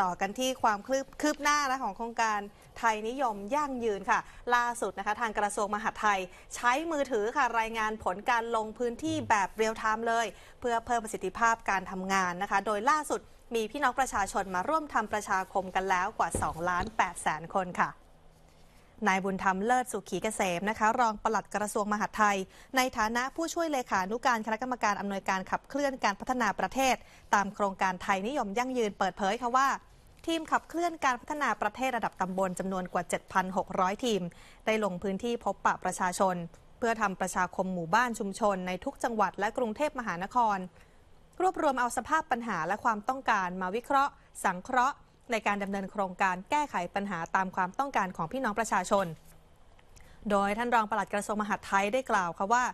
ต่อกันที่ความคืบคืบหน้านะของโครงการไทยนิยมยั่งยืนค่ะ ล่าสุดนะคะ ทางกระทรวงมหาดไทย ใช้มือถือค่ะรายงานผลการลงพื้นที่แบบเรียลไทม์เลย เพื่อเพิ่มประสิทธิภาพการทำงานนะคะ โดยล่าสุดมีพี่น้องประชาชนมาร่วมทำประชาคมกันแล้วกว่า2ล้าน8แสนคนค่ะนายบุญธรรมเลิศสุขีเกษมนะคะรองปลัดกระทรวงมหาดไทย ในฐานะผู้ช่วยเลขานุการ คณะกรรมการอำนวยการขับเคลื่อนการพัฒนาประเทศ ตามโครงการไทยนิยมยั่งยืนเปิดเผยค่ะว่า ทีมขับเคลื่อนการพัฒนาประเทศระดับตำบลจำนวนกว่า 7,600 ทีม ได้ลงพื้นที่พบปะประชาชน เพื่อทำประชาคมหมู่บ้านชุมชน ในทุกจังหวัดและกรุงเทพมหานคร รวบรวมเอาสภาพปัญหาและความต้องการมาวิเคราะห์ สังเคราะห์ในการดำเนินโครงการแก้ไขปัญหาตามความต้องการของพี่น้องประชาชน โดยท่านรองปลัดกระทรวงมหาดไทยได้กล่าวค่ะว่า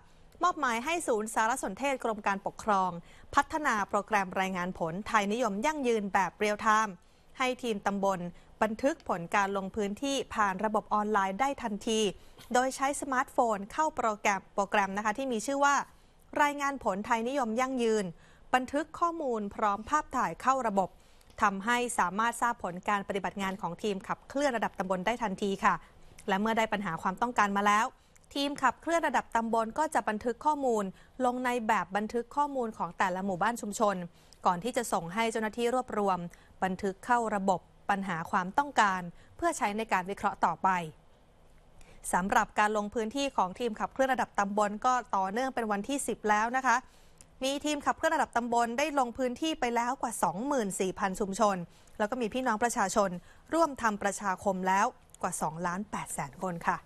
มอบหมายให้ศูนย์สารสนเทศกรมการปกครอง พัฒนาโปรแกรมรายงานผลไทยนิยมยั่งยืนแบบเรียลไทม์ให้ทีมตำบล บันทึกผลการลงพื้นที่ผ่านระบบออนไลน์ได้ทันที โดยใช้สมาร์ทโฟนเข้าโปรแกรมโปรแกรมนะคะที่มีชื่อว่า รายงานผลไทยนิยมยั่งยืน บันทึกข้อมูลพร้อมภาพถ่ายเข้าระบบทำให้สามารถทราบผลการปฏิบัติงานของทีมขับเคลื่อนระดับตำบลได้ทันทีค่ะ และเมื่อได้ปัญหาความต้องการมาแล้ว ทีมขับเคลื่อนระดับตำบลก็จะบันทึกข้อมูล ลงในแบบบันทึกข้อมูลของแต่ละหมู่บ้านชุมชน ก่อนที่จะส่งให้เจ้าหน้าที่รวบรวม บันทึกเข้าระบบปัญหาความต้องการ เพื่อใช้ในการวิเคราะห์ต่อไปสำหรับการลงพื้นที่ของทีมขับเคลื่อนระดับตำบลก็ต่อเนื่องเป็นวันที่ 10 แล้วนะคะมีทีมขับเคลื่อนระดับตำบลได้ลงพื้นที่ไปแล้วกว่า 24,000 ชุมชน แล้วก็มีพี่น้องประชาชน ร่วมทำประชาคมแล้วกว่า2ล้าน8แสนคนค่ะ